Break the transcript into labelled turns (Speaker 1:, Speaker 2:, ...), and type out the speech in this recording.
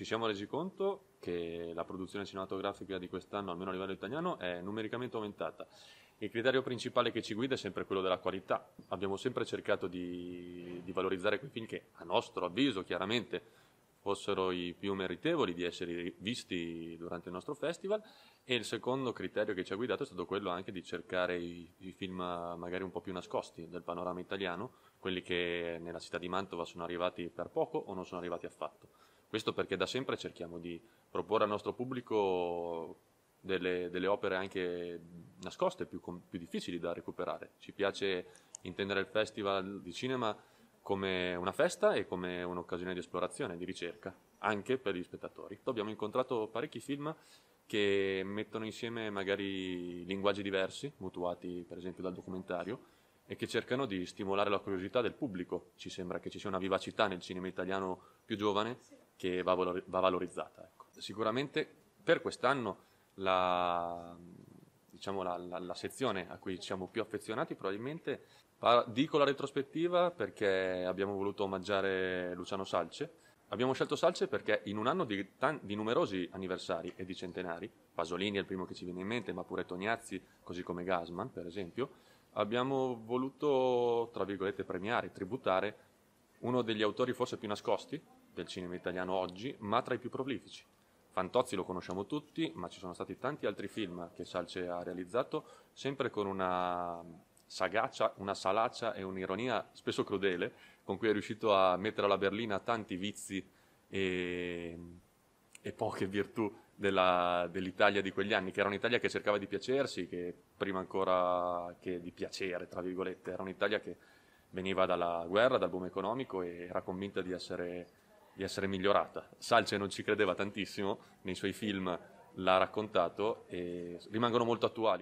Speaker 1: ci siamo resi conto che la produzione cinematografica di quest'anno, almeno a livello italiano, è numericamente aumentata. Il criterio principale che ci guida è sempre quello della qualità. Abbiamo sempre cercato di, di valorizzare quei film che, a nostro avviso, chiaramente fossero i più meritevoli di essere visti durante il nostro festival e il secondo criterio che ci ha guidato è stato quello anche di cercare i, i film magari un po' più nascosti del panorama italiano, quelli che nella città di Mantova sono arrivati per poco o non sono arrivati affatto. Questo perché da sempre cerchiamo di proporre al nostro pubblico delle, delle opere anche nascoste, più, più difficili da recuperare. Ci piace intendere il festival di cinema come una festa e come un'occasione di esplorazione, di ricerca, anche per gli spettatori. Abbiamo incontrato parecchi film che mettono insieme magari linguaggi diversi, mutuati per esempio dal documentario, e che cercano di stimolare la curiosità del pubblico. Ci sembra che ci sia una vivacità nel cinema italiano più giovane, sì che va, valor- va valorizzata. Ecco. Sicuramente per quest'anno la, diciamo, la, la, la, sezione a cui siamo più affezionati probabilmente par- dico la retrospettiva perché abbiamo voluto omaggiare Luciano Salce. Abbiamo scelto Salce perché in un anno di, tan- di numerosi anniversari e di centenari, Pasolini è il primo che ci viene in mente, ma pure Tognazzi, così come Gasman, per esempio, abbiamo voluto, tra virgolette, premiare, tributare uno degli autori forse più nascosti del cinema italiano oggi, ma tra i più prolifici. Fantozzi lo conosciamo tutti, ma ci sono stati tanti altri film che Salce ha realizzato, sempre con una sagacia, una salacia e un'ironia spesso crudele, con cui è riuscito a mettere alla berlina tanti vizi e, e poche virtù della, dell'Italia di quegli anni, che era un'Italia che cercava di piacersi, che prima ancora che di piacere, tra virgolette, era un'Italia che veniva dalla guerra, dal boom economico e era convinta di essere di essere migliorata. Salce non ci credeva tantissimo, nei suoi film l'ha raccontato e rimangono molto attuali.